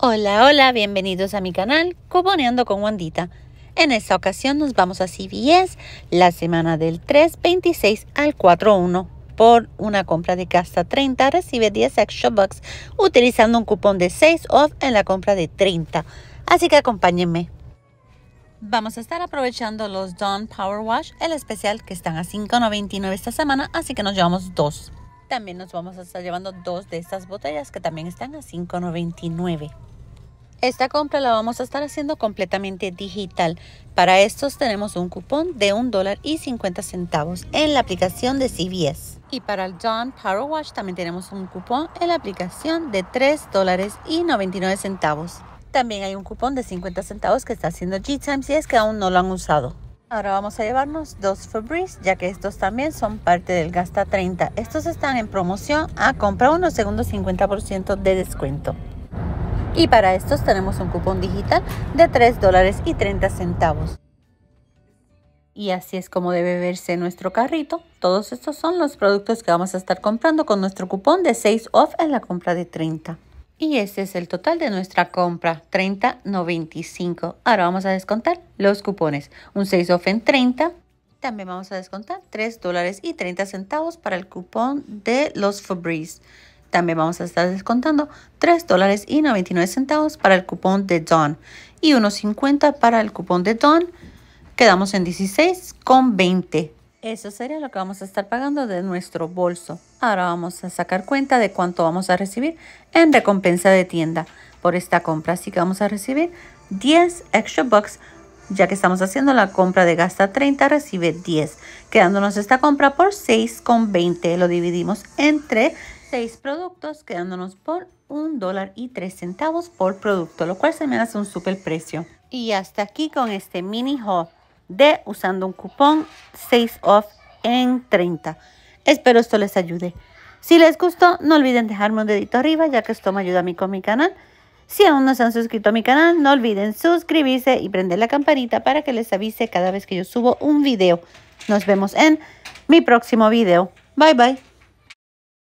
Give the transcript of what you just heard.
Hola, hola, bienvenidos a mi canal cuponeando con Wandita. En esta ocasión nos vamos a CVS la semana del 3.26 al 4.1. Por una compra de casta 30 recibe 10 extra bucks utilizando un cupón de 6 off en la compra de 30. Así que acompáñenme. Vamos a estar aprovechando los Dawn Power Wash, el especial que están a 5.99 esta semana, así que nos llevamos dos. También nos vamos a estar llevando dos de estas botellas que también están a $5.99. Esta compra la vamos a estar haciendo completamente digital. Para estos tenemos un cupón de $1.50 y centavos en la aplicación de CBS. Y para el Dawn Power Wash también tenemos un cupón en la aplicación de $3.99 dólares y centavos. También hay un cupón de 50 centavos que está haciendo G-Time si es que aún no lo han usado. Ahora vamos a llevarnos dos Febreze, ya que estos también son parte del Gasta 30. Estos están en promoción a compra unos segundos 50% de descuento. Y para estos tenemos un cupón digital de 3 dólares y 30 centavos. Y así es como debe verse nuestro carrito. Todos estos son los productos que vamos a estar comprando con nuestro cupón de 6 off en la compra de 30. Y este es el total de nuestra compra, 30.95. Ahora vamos a descontar los cupones. Un 6 off en 30. También vamos a descontar 3 dólares y 30 centavos para el cupón de los Febreze. También vamos a estar descontando 3 dólares y 99 centavos para el cupón de Dawn y 1.50 para el cupón de Dawn. Quedamos en 16 con 20. Eso sería lo que vamos a estar pagando de nuestro bolso. Ahora vamos a sacar cuenta de cuánto vamos a recibir en recompensa de tienda por esta compra. Así que vamos a recibir 10 extra bucks. Ya que estamos haciendo la compra de gasta 30, recibe 10. Quedándonos esta compra por 6,20. Lo dividimos entre 6 productos, quedándonos por 1 dólar y 3 centavos por producto. Lo cual se me hace un super precio. Y hasta aquí con este mini haul de usando un cupón 6OFF en 30. Espero esto les ayude. Si les gustó, no olviden dejarme un dedito arriba, ya que esto me ayuda a mí con mi canal. Si aún no se han suscrito a mi canal, no olviden suscribirse y prender la campanita para que les avise cada vez que yo subo un video. Nos vemos en mi próximo video. Bye, bye.